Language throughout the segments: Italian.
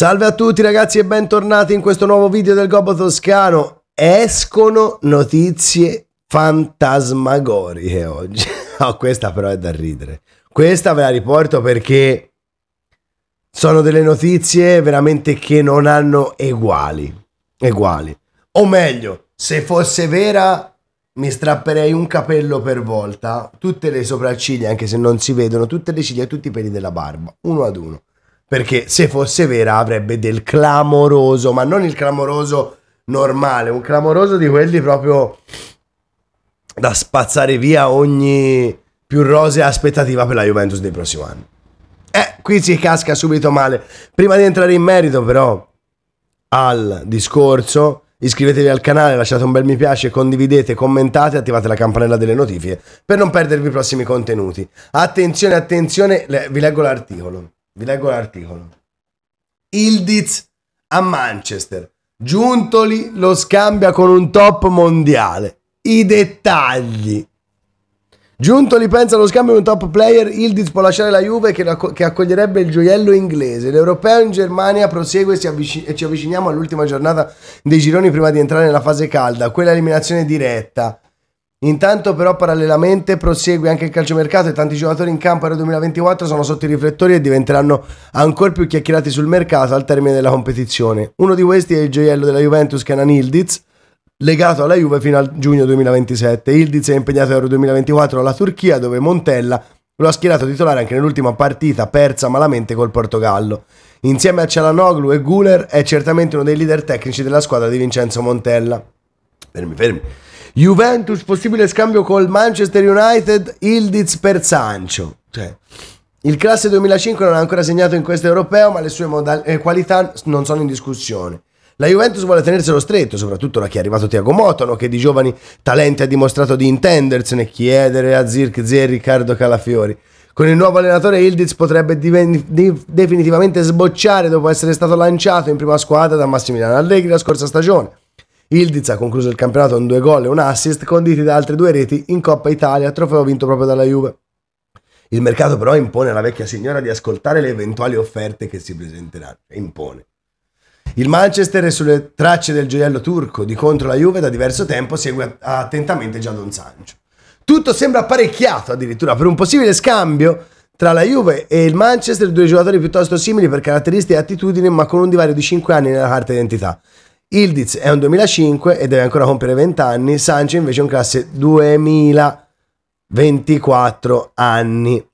Salve a tutti ragazzi e bentornati in questo nuovo video del Gobbo Toscano. Escono notizie fantasmagoriche oggi. oh, questa però è da ridere. Questa ve la riporto perché sono delle notizie veramente che non hanno eguali. Eguali. O meglio, se fosse vera mi strapperei un capello per volta, tutte le sopracciglia, anche se non si vedono, tutte le ciglia, tutti i peli della barba, uno ad uno perché se fosse vera avrebbe del clamoroso, ma non il clamoroso normale, un clamoroso di quelli proprio da spazzare via ogni più rosea aspettativa per la Juventus dei prossimi anni. Eh, qui si casca subito male. Prima di entrare in merito però al discorso, iscrivetevi al canale, lasciate un bel mi piace, condividete, commentate, attivate la campanella delle notifiche per non perdervi i prossimi contenuti. Attenzione, attenzione, vi leggo l'articolo. Vi leggo l'articolo. Ildiz a Manchester. Giuntoli lo scambia con un top mondiale. I dettagli. Giuntoli pensa allo scambio di un top player, Ildiz può lasciare la Juve che, che accoglierebbe il gioiello inglese. L'europeo in Germania prosegue e ci avviciniamo all'ultima giornata dei gironi prima di entrare nella fase calda, quella eliminazione diretta. Intanto però parallelamente prosegue anche il calciomercato e tanti giocatori in campo per 2024 sono sotto i riflettori e diventeranno ancora più chiacchierati sul mercato al termine della competizione. Uno di questi è il gioiello della Juventus Kenan Ildiz, legato alla Juve fino al giugno 2027. Ildiz è impegnato Euro 2024 alla Turchia dove Montella lo ha schierato titolare anche nell'ultima partita persa malamente col Portogallo. Insieme a Cialanoglu e Guler è certamente uno dei leader tecnici della squadra di Vincenzo Montella. Fermi, fermi. Juventus, possibile scambio col Manchester United, Ildiz per Sancho. Cioè, il classe 2005 non ha ancora segnato in questo europeo, ma le sue modal- eh, qualità non sono in discussione. La Juventus vuole tenerselo stretto, soprattutto da chi è arrivato Tiago Motono, che di giovani talenti ha dimostrato di intendersene, chiedere a Zirkzee e Riccardo Calafiori. Con il nuovo allenatore Ildiz potrebbe diven- di- definitivamente sbocciare dopo essere stato lanciato in prima squadra da Massimiliano Allegri la scorsa stagione. Ildiz ha concluso il campionato con due gol e un assist, conditi da altre due reti in Coppa Italia, trofeo vinto proprio dalla Juve. Il mercato però impone alla vecchia signora di ascoltare le eventuali offerte che si presenteranno. Impone. Il Manchester è sulle tracce del gioiello turco, di contro la Juve da diverso tempo segue attentamente già Don Sancho. Tutto sembra apparecchiato addirittura per un possibile scambio tra la Juve e il Manchester, due giocatori piuttosto simili per caratteristiche e attitudini, ma con un divario di 5 anni nella carta d'identità. Ildiz è un 2005 e deve ancora compiere 20 anni, Sancho invece è un classe 2024 anni.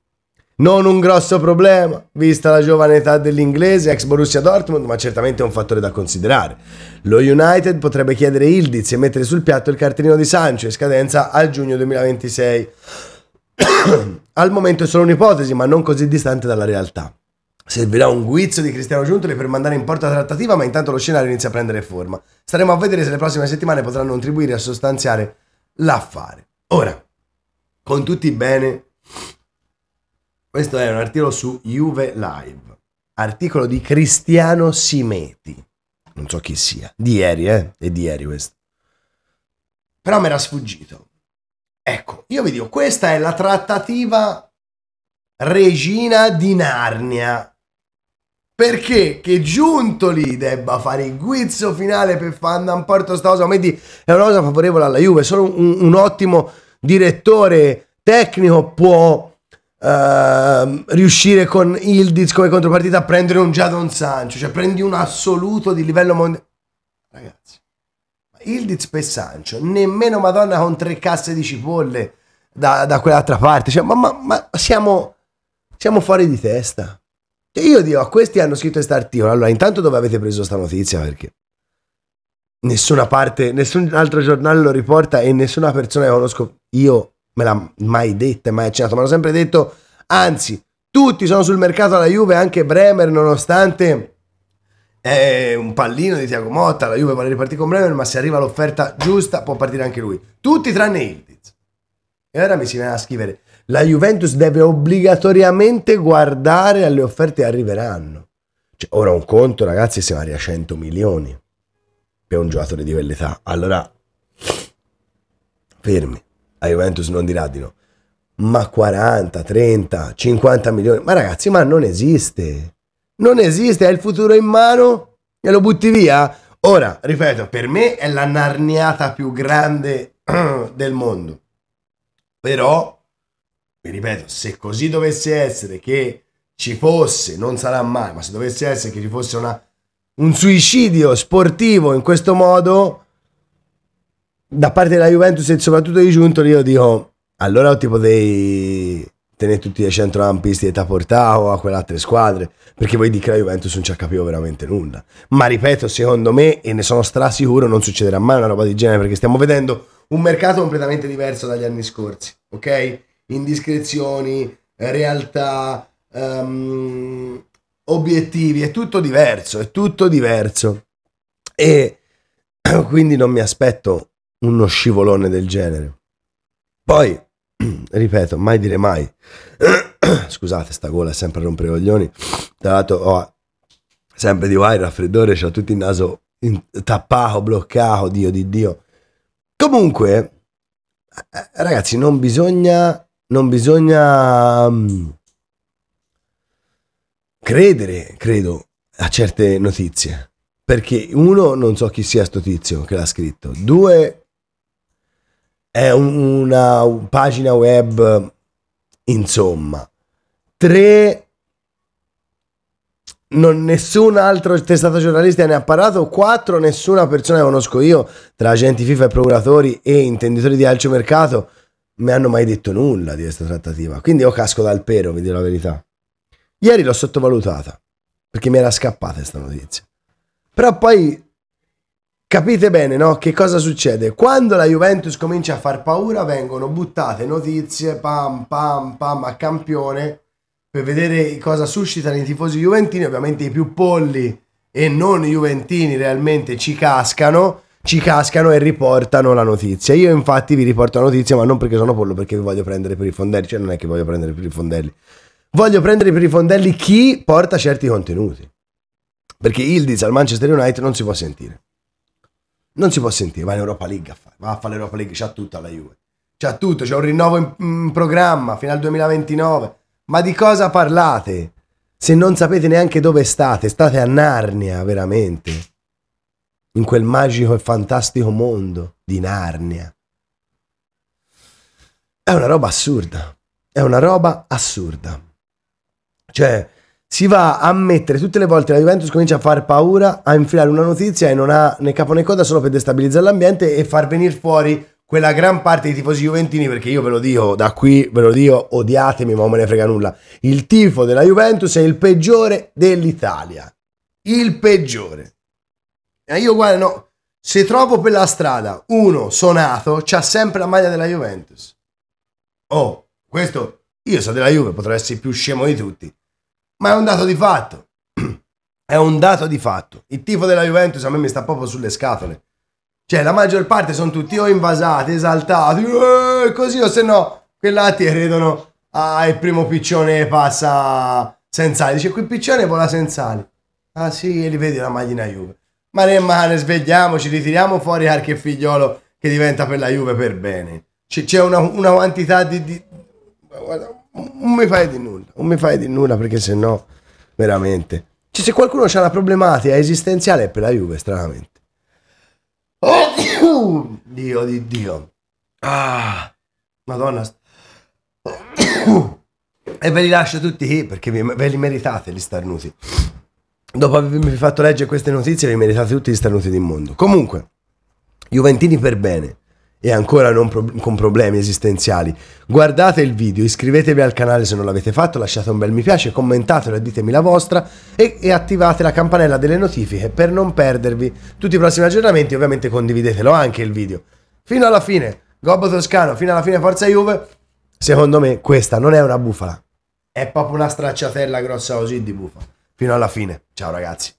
Non un grosso problema, vista la giovane età dell'inglese, ex Borussia Dortmund, ma certamente è un fattore da considerare. Lo United potrebbe chiedere Ildiz e mettere sul piatto il cartellino di Sancho in scadenza al giugno 2026. al momento è solo un'ipotesi, ma non così distante dalla realtà. Servirà un guizzo di Cristiano Giuntoli per mandare in porta la trattativa, ma intanto lo scenario inizia a prendere forma. Staremo a vedere se le prossime settimane potranno contribuire a sostanziare l'affare. Ora, con tutti bene, questo è un articolo su Juve Live, articolo di Cristiano Simeti, non so chi sia, di ieri, eh? È di ieri questo. Però mi era sfuggito. Ecco, io vi dico, questa è la trattativa regina di Narnia perché che giunto lì debba fare il guizzo finale per far andare in porto sta cosa, è una cosa favorevole alla Juve, solo un, un ottimo direttore tecnico può uh, riuscire con Ildiz come contropartita a prendere un Jadon Sancho, cioè prendi un assoluto di livello mondiale. Ragazzi, Ildiz per Sancho, nemmeno Madonna con tre casse di cipolle da, da quell'altra parte, cioè, ma, ma, ma siamo, siamo fuori di testa. E cioè, io dico, a questi hanno scritto questo articolo. Allora, intanto dove avete preso questa notizia? Perché nessuna parte, nessun altro giornale lo riporta e nessuna persona che conosco io me l'ha mai detta, mai accennato. Me l'hanno sempre detto, anzi, tutti sono sul mercato alla Juve, anche Bremer, nonostante è un pallino di Tiago Motta, la Juve vuole ripartire con Bremer, ma se arriva l'offerta giusta può partire anche lui. Tutti tranne Ildiz. E ora mi si viene a scrivere, la Juventus deve obbligatoriamente guardare alle offerte che arriveranno. Cioè, ora un conto, ragazzi, se magari a 100 milioni per un giocatore di quell'età. Allora, fermi, la Juventus non dirà di no. Ma 40, 30, 50 milioni, ma ragazzi, ma non esiste. Non esiste, hai il futuro in mano e lo butti via. Ora, ripeto, per me è la narniata più grande del mondo però, vi ripeto, se così dovesse essere che ci fosse, non sarà mai, ma se dovesse essere che ci fosse una, un suicidio sportivo in questo modo, da parte della Juventus e soprattutto di Giuntoli, io dico, allora ho tipo dei tenere tutti i centrocampisti e ti portavo a quelle altre squadre, perché voi di che la Juventus non ci ha capito veramente nulla. Ma ripeto, secondo me, e ne sono strasicuro, non succederà mai una roba di genere, perché stiamo vedendo un mercato completamente diverso dagli anni scorsi, ok? Indiscrezioni, eh, realtà, um, obiettivi, è tutto diverso, è tutto diverso. E quindi non mi aspetto uno scivolone del genere. Poi, ripeto, mai dire mai. Scusate, sta gola è sempre a rompere i coglioni. Tra l'altro ho sempre di qua il raffreddore, ho tutto il naso tappato, bloccato, Dio di Dio. Comunque, eh, ragazzi, non bisogna, non bisogna mm, credere, credo, a certe notizie. Perché uno, non so chi sia sto tizio che l'ha scritto. Due, è una pagina web, insomma. Tre, non altro testata giornalista ne ha parlato, quattro, nessuna persona che conosco io, tra agenti FIFA e procuratori e intenditori di calcio mercato, mi hanno mai detto nulla di questa trattativa. Quindi io casco dal pero, vi dirò la verità. Ieri l'ho sottovalutata, perché mi era scappata questa notizia. Però poi capite bene, no? Che cosa succede? Quando la Juventus comincia a far paura, vengono buttate notizie, pam, pam, pam, a campione per vedere cosa suscitano i tifosi juventini, ovviamente i più polli e non juventini realmente ci cascano, ci cascano e riportano la notizia. Io infatti vi riporto la notizia, ma non perché sono pollo, perché vi voglio prendere per i fondelli, cioè non è che voglio prendere per i fondelli. Voglio prendere per i fondelli chi porta certi contenuti. Perché Ildiz al Manchester United non si può sentire. Non si può sentire, va in Europa League a fare, va a fare l'Europa League, c'ha tutto la Juve. C'ha tutto, c'è un rinnovo in, in programma fino al 2029 ma di cosa parlate? Se non sapete neanche dove state, state a Narnia, veramente. In quel magico e fantastico mondo di Narnia. È una roba assurda. È una roba assurda. Cioè, si va a mettere tutte le volte la Juventus comincia a far paura, a infilare una notizia e non ha né capo né coda solo per destabilizzare l'ambiente e far venire fuori quella gran parte dei tifosi juventini, perché io ve lo dico da qui, ve lo dico, odiatemi, ma non me ne frega nulla. Il tifo della Juventus è il peggiore dell'Italia. Il peggiore. E eh, io guarda, no, se trovo per la strada uno sonato, c'ha sempre la maglia della Juventus. Oh, questo, io so della Juve, potrei essere il più scemo di tutti, ma è un dato di fatto. È un dato di fatto. Il tifo della Juventus a me mi sta proprio sulle scatole. Cioè, la maggior parte sono tutti o invasati, esaltati, eh, così o se no, quell'altro credono, ah, il primo piccione passa senza ali. Dice, quel piccione vola senza ali. Ah sì, e li vedi la maglina Juve. Ma ne, ma svegliamoci, ritiriamo fuori qualche figliolo che diventa per la Juve per bene. c'è una, una, quantità di... di... Guarda, non mi fai di nulla, non mi fai di nulla perché se no, veramente. Cioè, se qualcuno ha una problematica esistenziale è per la Juve, stranamente. Oh, Dio di Dio. Ah, Madonna. E ve li lascio tutti qui perché ve li meritate gli starnuti. Dopo avervi fatto leggere queste notizie, vi meritate tutti gli starnuti del mondo. Comunque, Juventini per bene e ancora pro- con problemi esistenziali. Guardate il video, iscrivetevi al canale se non l'avete fatto, lasciate un bel mi piace, commentatelo e ditemi la vostra e, e attivate la campanella delle notifiche per non perdervi tutti i prossimi aggiornamenti. Ovviamente condividetelo anche il video. Fino alla fine, Gobbo Toscano, fino alla fine Forza Juve. Secondo me questa non è una bufala, è proprio una stracciatella grossa così di bufala. Fino alla fine. Ciao ragazzi.